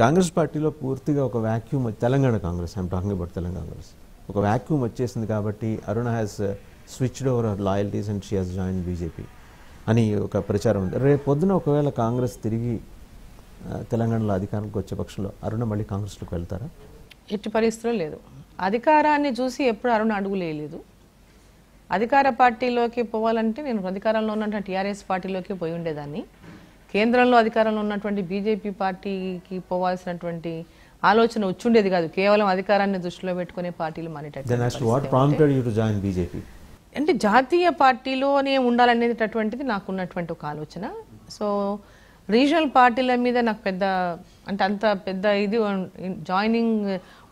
కాంగ్రెస్ పార్టీలో పూర్తిగా ఒక vacuum Telangana Congress I'm talking about Telangana Congress ఒక వ్యాక్యూమ్ వచ్చేసింది కాబట్టి Aruna has switched over loyalties and she has join BJP అని ఒక ప్రచారం ఉంది రేపు పొద్దున ఒకవేళ కాంగ్రెస్ తిరిగి uh, తెలంగాణలో అధికారంకి వచ్చే పక్షంలో అరుణ మళ్ళీ కాంగ్రెస్లోకి వెళ్తారా ఎట్టి పరిస్థితుల్లో లేదు అధికారాన్ని చూసి ఎప్పుడు అరుణ అడుగులేయలేదు అధికార పార్టీలోకి పోవాలంటే నేను అధికారంలో ఉన్న టీఆర్ఎస్ పార్టీలోకి పోయి ఉండేదాన్ని కేంద్రంలో అధికారంలో ఉన్నటువంటి బీజేపీ పార్టీకి పోవాల్సినటువంటి ఆలోచన వచ్చుండేది కాదు కేవలం అధికారాన్ని దృష్టిలో పెట్టుకునే పార్టీలు మానేటట్టు అంటే జాతీయ పార్టీలోనే ఉండాలనేటటువంటిది నాకున్నటువంటి ఒక ఆలోచన సో రీజనల్ పార్టీల మీద నాకు పెద్ద అంటే అంత పెద్ద ఇది జాయినింగ్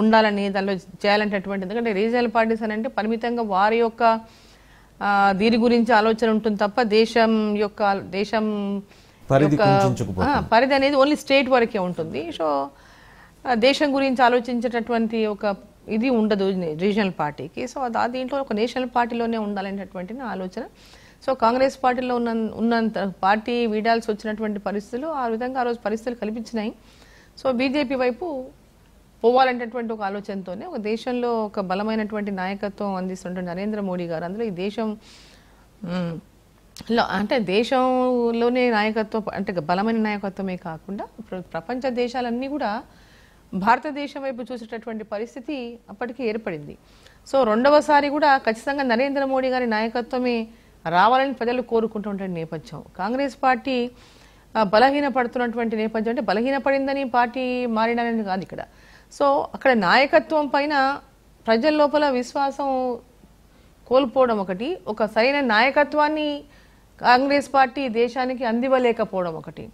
ఉండాలని దానిలో చేయాలనేటటువంటి ఎందుకంటే రీజనల్ పార్టీస్ అని అంటే పరిమితంగా వారి యొక్క దీని గురించి ఆలోచన ఉంటుంది తప్ప దేశం యొక్క దేశం పరిధి పరిధి అనేది ఓన్లీ స్టేట్ వరకే ఉంటుంది సో దేశం గురించి ఆలోచించేటటువంటి ఒక ఇది ఉండదు రీజనల్ పార్టీకి సో అది దీంట్లో ఒక నేషనల్ పార్టీలోనే ఉండాలనేటటువంటి నా ఆలోచన సో కాంగ్రెస్ పార్టీలో ఉన్న ఉన్నంత పార్టీ వీడాల్సి వచ్చినటువంటి పరిస్థితులు ఆ విధంగా ఆ రోజు పరిస్థితులు కల్పించినాయి సో బీజేపీ వైపు పోవాలనేటటువంటి ఒక ఆలోచనతోనే ఒక దేశంలో ఒక బలమైనటువంటి నాయకత్వం అందిస్తున్నటువంటి నరేంద్ర మోడీ గారు అందులో ఈ దేశం అంటే దేశంలోనే నాయకత్వం అంటే బలమైన నాయకత్వమే కాకుండా ప్రపంచ దేశాలన్నీ కూడా భారతదేశం వైపు చూసేటటువంటి పరిస్థితి అప్పటికే ఏర్పడింది సో రెండవసారి కూడా ఖచ్చితంగా నరేంద్ర మోడీ గారి నాయకత్వమే రావాలని ప్రజలు కోరుకుంటున్న నేపథ్యం కాంగ్రెస్ పార్టీ బలహీన పడుతున్నటువంటి నేపథ్యం అంటే బలహీనపడిందని పార్టీ మారినారని కాదు ఇక్కడ సో అక్కడ నాయకత్వం పైన ప్రజల లోపల విశ్వాసం కోల్పోవడం ఒకటి ఒక సరైన నాయకత్వాన్ని కాంగ్రెస్ పార్టీ దేశానికి అందివ్వలేకపోవడం ఒకటి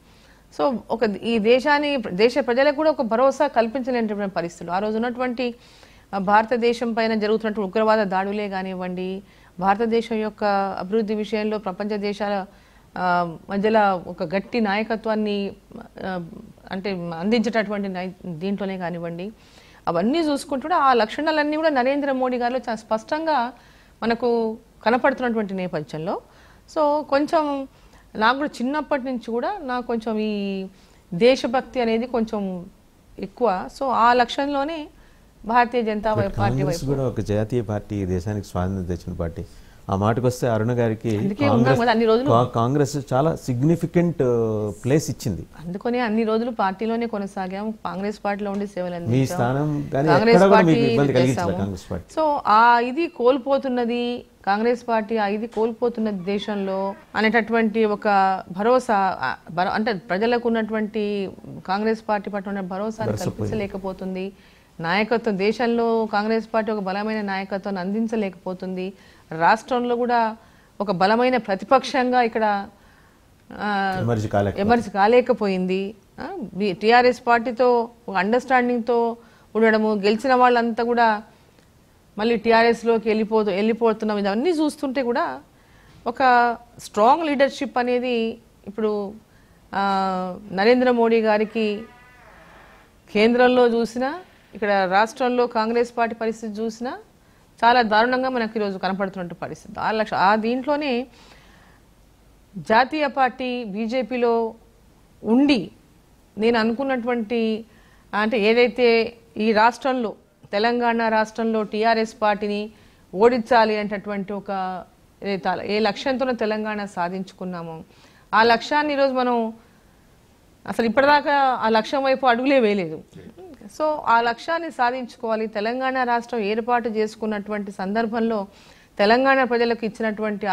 సో ఒక ఈ దేశాన్ని దేశ ప్రజలకు కూడా ఒక భరోసా కల్పించలేనటువంటి పరిస్థితులు ఆ రోజు ఉన్నటువంటి భారతదేశం పైన జరుగుతున్నటువంటి ఉగ్రవాద దాడులే కానివ్వండి భారతదేశం యొక్క అభివృద్ధి విషయంలో ప్రపంచ దేశాల మధ్యలో ఒక గట్టి నాయకత్వాన్ని అంటే అందించేటటువంటి దీంట్లోనే కానివ్వండి అవన్నీ చూసుకుంటూ ఆ లక్షణాలన్నీ కూడా నరేంద్ర మోడీ గారిలో చాలా స్పష్టంగా మనకు కనపడుతున్నటువంటి నేపథ్యంలో సో కొంచెం నాకు కూడా చిన్నప్పటి నుంచి కూడా నాకు కొంచెం ఈ దేశభక్తి అనేది కొంచెం ఎక్కువ సో ఆ లక్ష్యంలోనే భారతీయ జనతా పార్టీ కూడా ఒక జాతీయ పార్టీ దేశానికి స్వాతంత్రం తెచ్చిన పార్టీ ఆ మాటకు వస్తే అరుణ గారికి కాంగ్రెస్ చాలా సిగ్నిఫికెంట్ ప్లేస్ uh, ఇచ్చింది అందుకనే అన్ని రోజులు పార్టీలోనే కొనసాగాము కాంగ్రెస్ పార్టీలో ఉండి సేవలు మీ స్థానం కాంగ్రెస్ పార్టీ సో ఆ ఇది కోల్పోతున్నది కాంగ్రెస్ పార్టీ ఆ ఇది కోల్పోతున్న దేశంలో అనేటటువంటి ఒక భరోసా అంటే ప్రజలకు ఉన్నటువంటి కాంగ్రెస్ పార్టీ పట్ల ఉన్న భరోసా కల్పించలేకపోతుంది నాయకత్వం దేశంలో కాంగ్రెస్ పార్టీ ఒక బలమైన నాయకత్వాన్ని అందించలేకపోతుంది రాష్ట్రంలో కూడా ఒక బలమైన ప్రతిపక్షంగా ఇక్కడ ఎమర్జ్ కాలేకపోయింది టిఆర్ఎస్ పార్టీతో ఒక అండర్స్టాండింగ్తో ఉండడము గెలిచిన వాళ్ళంతా కూడా మళ్ళీ టీఆర్ఎస్లోకి వెళ్ళిపో వెళ్ళిపోతున్నాం ఇవన్నీ చూస్తుంటే కూడా ఒక స్ట్రాంగ్ లీడర్షిప్ అనేది ఇప్పుడు నరేంద్ర మోడీ గారికి కేంద్రంలో చూసినా ఇక్కడ రాష్ట్రంలో కాంగ్రెస్ పార్టీ పరిస్థితి చూసినా చాలా దారుణంగా మనకు ఈరోజు కనపడుతున్నట్టు పరిస్థితి ఆ లక్ష ఆ దీంట్లోనే జాతీయ పార్టీ బీజేపీలో ఉండి నేను అనుకున్నటువంటి అంటే ఏదైతే ఈ రాష్ట్రంలో తెలంగాణ రాష్ట్రంలో టీఆర్ఎస్ పార్టీని ఓడించాలి అనేటటువంటి ఒక ఏ లక్ష్యంతోనో తెలంగాణ సాధించుకున్నామో ఆ లక్ష్యాన్ని ఈరోజు మనం అసలు ఇప్పటిదాకా ఆ లక్ష్యం వైపు అడుగులే వేయలేదు సో ఆ లక్ష్యాన్ని సాధించుకోవాలి తెలంగాణ రాష్ట్రం ఏర్పాటు చేసుకున్నటువంటి సందర్భంలో తెలంగాణ ప్రజలకు ఇచ్చినటువంటి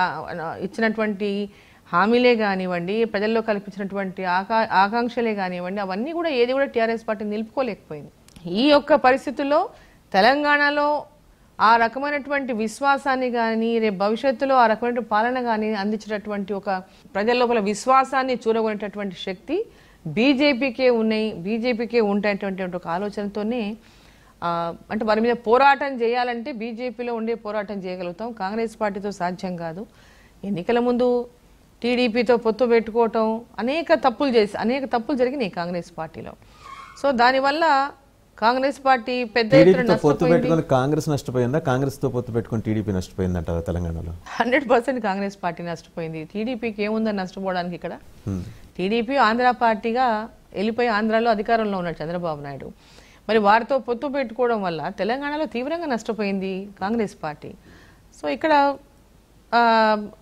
ఇచ్చినటువంటి హామీలే కానివ్వండి ప్రజల్లో కల్పించినటువంటి ఆకా ఆకాంక్షలే కానివ్వండి అవన్నీ కూడా ఏది కూడా టీఆర్ఎస్ పార్టీ నిలుపుకోలేకపోయింది ఈ యొక్క పరిస్థితుల్లో తెలంగాణలో ఆ రకమైనటువంటి విశ్వాసాన్ని కానీ రేపు భవిష్యత్తులో ఆ రకమైన పాలన కానీ అందించినటువంటి ఒక ప్రజల లోపల విశ్వాసాన్ని చూరగొనేటటువంటి శక్తి బీజేపీకే ఉన్నాయి బీజేపీకే ఉంటాయి ఒక ఆలోచనతోనే అంటే వారి మీద పోరాటం చేయాలంటే బీజేపీలో ఉండే పోరాటం చేయగలుగుతాం కాంగ్రెస్ పార్టీతో సాధ్యం కాదు ఎన్నికల ముందు టీడీపీతో పొత్తు పెట్టుకోవటం అనేక తప్పులు చేసి అనేక తప్పులు జరిగినాయి కాంగ్రెస్ పార్టీలో సో దానివల్ల కాంగ్రెస్ పార్టీ పెద్ద పొత్తు పెట్టుకుని కాంగ్రెస్ నష్టపోయిందా కాంగ్రెస్ తో పొత్తు పెట్టుకుని టీడీపీ నష్టపోయిందంట తెలంగాణలో హండ్రెడ్ పర్సెంట్ కాంగ్రెస్ పార్టీ నష్టపోయింది టీడీపీకి ఏముందని నష్టపోవడానికి ఇక్కడ టీడీపీ ఆంధ్ర పార్టీగా వెళ్ళిపోయి ఆంధ్రాలో అధికారంలో ఉన్నాడు చంద్రబాబు నాయుడు మరి వారితో పొత్తు పెట్టుకోవడం వల్ల తెలంగాణలో తీవ్రంగా నష్టపోయింది కాంగ్రెస్ పార్టీ సో ఇక్కడ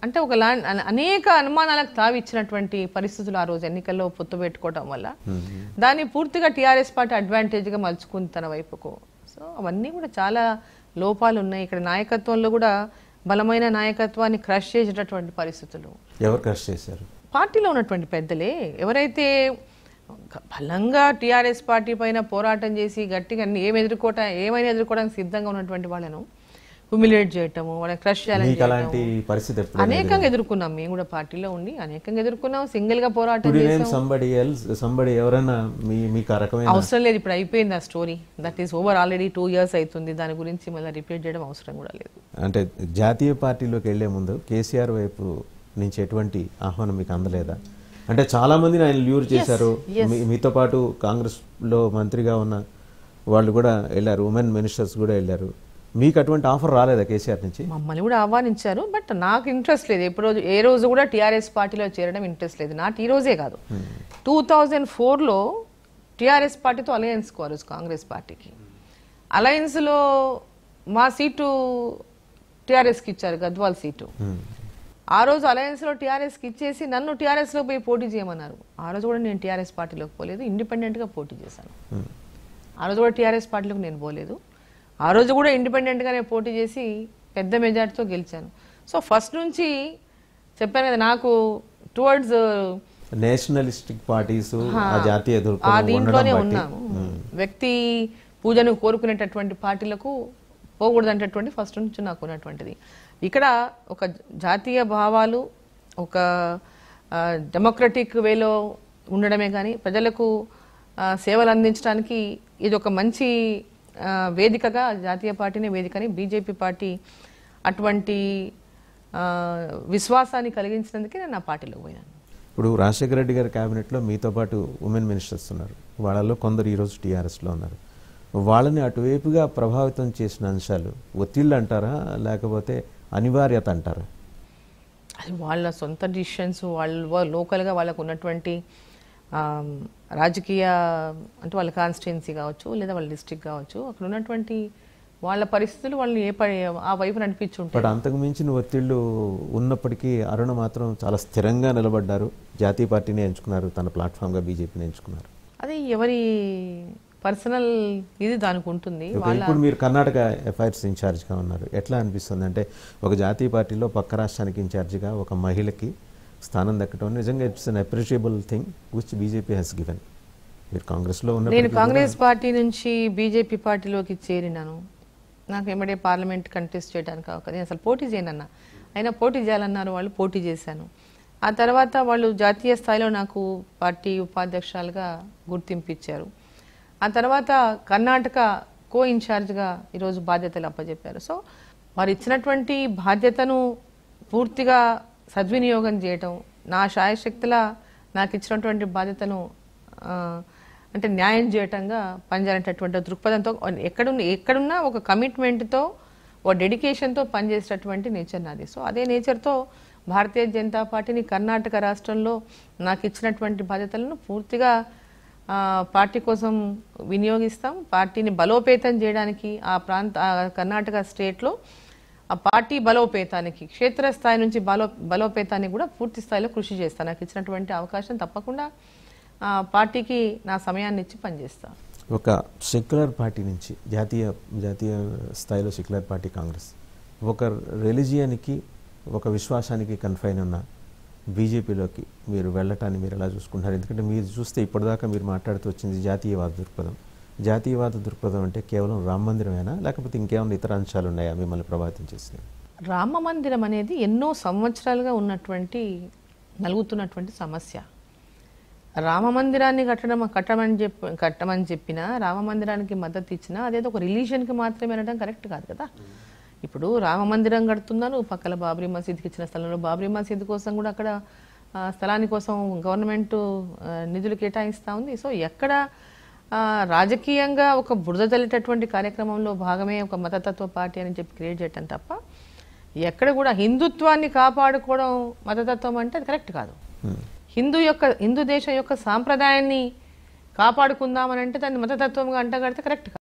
అంటే ఒక అనేక అనుమానాలకు తావిచ్చినటువంటి పరిస్థితులు ఆ రోజు ఎన్నికల్లో పొత్తు పెట్టుకోవడం వల్ల దాన్ని పూర్తిగా టీఆర్ఎస్ పార్టీ అడ్వాంటేజ్గా మలుచుకుంది తన వైపుకు సో అవన్నీ కూడా చాలా లోపాలు ఉన్నాయి ఇక్కడ నాయకత్వంలో కూడా బలమైన నాయకత్వాన్ని క్రష్ చేసేటటువంటి పరిస్థితులు ఎవరు క్రష్ చేశారు పార్టీలో ఉన్నటువంటి పెద్దలే ఎవరైతే బలంగా టీఆర్ఎస్ పార్టీ పైన పోరాటం చేసి గట్టిగా ఏం ఎదుర్కోవటం ఏమైనా ఎదుర్కోవడానికి సిద్ధంగా ఉన్నటువంటి వాళ్ళను హ్యూమిలేట్ చేయటము వాళ్ళ క్రష్ మీకు అలాంటి పరిస్థితి అనేకంగా ఎదుర్కొన్నాం మేము కూడా పార్టీలో ఉండి అనేకంగా ఎదుర్కొన్నాం సింగిల్ గా పోరాటం సంబడి ఎల్స్ సంబడి ఎవరైనా మీ మీకు ఆ రకమైన అవసరం లేదు ఇప్పుడు అయిపోయింది ఆ story that is over already two years అవుతుంది దాని గురించి మళ్ళీ రిపీట్ చేయడం అవసరం కూడా లేదు అంటే జాతీయ పార్టీలోకి వెళ్లే ముందు కేసీఆర్ వైపు నుంచి ఎటువంటి ఆహ్వానం మీకు అందలేదా అంటే చాలా మంది ఆయన ల్యూర్ చేశారు మీతో పాటు కాంగ్రెస్లో మంత్రిగా ఉన్న వాళ్ళు కూడా వెళ్ళారు ఉమెన్ మినిస్టర్స్ కూడా వెళ్ళారు మీకు అటువంటి ఆఫర్ రాలేదా కేసీఆర్ నుంచి మమ్మల్ని కూడా ఆహ్వానించారు బట్ నాకు ఇంట్రెస్ట్ లేదు ఎప్పుడు రోజు ఏ రోజు కూడా టీఆర్ఎస్ పార్టీలో చేరడం ఇంట్రెస్ట్ లేదు నాట్ ఈ రోజే కాదు hmm. టూ థౌజండ్ ఫోర్లో టీఆర్ఎస్ పార్టీతో అలయన్స్ కోరచ్చు కాంగ్రెస్ పార్టీకి అలయన్స్లో మా సీటు టీఆర్ఎస్కి ఇచ్చారు గద్వాల్ సీటు hmm. ఆ రోజు అలయన్స్లో టీఆర్ఎస్కి ఇచ్చేసి నన్ను టీఆర్ఎస్లో పోయి పోటీ చేయమన్నారు ఆ రోజు కూడా నేను టీఆర్ఎస్ పార్టీలోకి పోలేదు ఇండిపెండెంట్గా పోటీ చేశాను hmm. ఆ రోజు కూడా టీఆర్ఎస్ పార్టీలోకి నేను పోలేదు ఆ రోజు కూడా ఇండిపెండెంట్గానే పోటీ చేసి పెద్ద మెజార్టీతో గెలిచాను సో ఫస్ట్ నుంచి చెప్పాను కదా నాకు టువర్డ్స్ నేషనలిస్టిక్ పార్టీస్ ఆ దీంట్లోనే ఉన్నాను వ్యక్తి పూజను కోరుకునేటటువంటి పార్టీలకు అనేటటువంటి ఫస్ట్ నుంచి నాకు ఉన్నటువంటిది ఇక్కడ ఒక జాతీయ భావాలు ఒక డెమోక్రటిక్ వేలో ఉండడమే కానీ ప్రజలకు సేవలు అందించడానికి ఇది ఒక మంచి వేదికగా జాతీయ పార్టీనే వేదికని బీజేపీ పార్టీ అటువంటి విశ్వాసాన్ని కలిగించినందుకే నేను నా పార్టీలో పోయినాను ఇప్పుడు రాజశేఖర రెడ్డి గారి క్యాబినెట్లో మీతో పాటు ఉమెన్ మినిస్టర్స్ ఉన్నారు వాళ్ళలో కొందరు ఈరోజు టీఆర్ఎస్లో ఉన్నారు వాళ్ళని అటువైపుగా ప్రభావితం చేసిన అంశాలు ఒత్తిళ్ళు అంటారా లేకపోతే అనివార్యత అంటారా అది వాళ్ళ సొంత డిసిషన్స్ వాళ్ళ లోకల్గా వాళ్ళకు ఉన్నటువంటి రాజకీయ అంటే వాళ్ళ కాన్స్టిట్యున్సీ కావచ్చు లేదా వాళ్ళ డిస్టిక్ కావచ్చు అక్కడ ఉన్నటువంటి వాళ్ళ పరిస్థితులు వాళ్ళని ఏ ఆ వైపు నడిపించుంటారు అంతకు మించిన ఒత్తిళ్ళు ఉన్నప్పటికీ అరుణ మాత్రం చాలా స్థిరంగా నిలబడ్డారు జాతీయ పార్టీని ఎంచుకున్నారు తన ప్లాట్ఫామ్గా బీజేపీని ఎంచుకున్నారు అది ఎవరి పర్సనల్ ఇది దానికి ఉంటుంది ఇప్పుడు మీరు కర్ణాటక ఎఫ్ఐఆర్స్ ఇన్ఛార్జ్గా ఉన్నారు ఎట్లా అనిపిస్తుంది అంటే ఒక జాతీయ పార్టీలో పక్క రాష్ట్రానికి ఇన్ఛార్జ్గా ఒక మహిళకి స్థానం దక్కడం నిజంగా it's an appreciable thing which BJP has given మీరు కాంగ్రెస్లో ఉన్న నేను కాంగ్రెస్ పార్టీ నుంచి బీజేపీ పార్టీలోకి చేరినాను నాకు ఎమ్మడే పార్లమెంట్ కంటెస్ట్ చేయడానికి అవకాశం నేను అసలు పోటీ చేయనన్నా అయినా పోటీ చేయాలన్నారు వాళ్ళు పోటీ చేశాను ఆ తర్వాత వాళ్ళు జాతీయ స్థాయిలో నాకు పార్టీ ఉపాధ్యక్షాలుగా గుర్తింపు ఇచ్చారు ఆ తర్వాత కర్ణాటక కో ఇన్ఛార్జ్గా ఈరోజు బాధ్యతలు అప్పజెప్పారు సో వారు ఇచ్చినటువంటి బాధ్యతను పూర్తిగా సద్వినియోగం చేయటం నా శాయశక్తుల నాకు ఇచ్చినటువంటి బాధ్యతను అంటే న్యాయం చేయటంగా పనిచేయాలనేటటువంటి దృక్పథంతో ఎక్కడున్న ఎక్కడున్నా ఒక కమిట్మెంట్తో ఓ డెడికేషన్తో పనిచేసేటటువంటి నేచర్ నాది సో అదే నేచర్తో భారతీయ జనతా పార్టీని కర్ణాటక రాష్ట్రంలో నాకు ఇచ్చినటువంటి బాధ్యతలను పూర్తిగా పార్టీ కోసం వినియోగిస్తాం పార్టీని బలోపేతం చేయడానికి ఆ ప్రాంత కర్ణాటక స్టేట్లో ఆ పార్టీ బలోపేతానికి క్షేత్రస్థాయి నుంచి బలో బలోపేతానికి కూడా పూర్తి స్థాయిలో కృషి చేస్తాను నాకు ఇచ్చినటువంటి అవకాశం తప్పకుండా పార్టీకి నా సమయాన్ని ఇచ్చి పనిచేస్తాను ఒక సెక్యులర్ పార్టీ నుంచి జాతీయ జాతీయ స్థాయిలో సెక్యులర్ పార్టీ కాంగ్రెస్ ఒక రిలీజియన్కి ఒక విశ్వాసానికి కన్ఫైన్ ఉన్న బీజేపీలోకి మీరు వెళ్ళటాన్ని మీరు ఎలా చూసుకుంటారు ఎందుకంటే మీరు చూస్తే ఇప్పటిదాకా మీరు మాట్లాడుతూ వచ్చింది జాతీయవాద దృక్పథం జాతీయవాద దృక్పథం అంటే కేవలం రామ మందిరమేనా లేకపోతే ఇంకేమైనా ఇతర అంశాలు ఉన్నాయా మిమ్మల్ని ప్రభావితం చేసినవి రామ మందిరం అనేది ఎన్నో సంవత్సరాలుగా ఉన్నటువంటి నలుగుతున్నటువంటి సమస్య రామ మందిరాన్ని కట్టడం కట్టమని చెప్పి కట్టమని చెప్పినా రామ మందిరానికి మద్దతు ఇచ్చినా అదేదో ఒక రిలీజియన్కి మాత్రమే అనడం కరెక్ట్ కాదు కదా ఇప్పుడు రామ మందిరం కడుతున్నాను పక్కల బాబ్రీ మసీద్కి ఇచ్చిన స్థలంలో బాబ్రీ మసీద్ కోసం కూడా అక్కడ స్థలాని కోసం గవర్నమెంట్ నిధులు కేటాయిస్తూ ఉంది సో ఎక్కడ రాజకీయంగా ఒక బురద తల్లిటటువంటి కార్యక్రమంలో భాగమే ఒక మతతత్వ పార్టీ అని చెప్పి క్రియేట్ చేయటం తప్ప ఎక్కడ కూడా హిందుత్వాన్ని కాపాడుకోవడం మతతత్వం అంటే అది కరెక్ట్ కాదు hmm. హిందూ యొక్క హిందూ దేశం యొక్క సాంప్రదాయాన్ని కాపాడుకుందామని అంటే దాన్ని మతతత్వంగా అంటగడితే కరెక్ట్ కాదు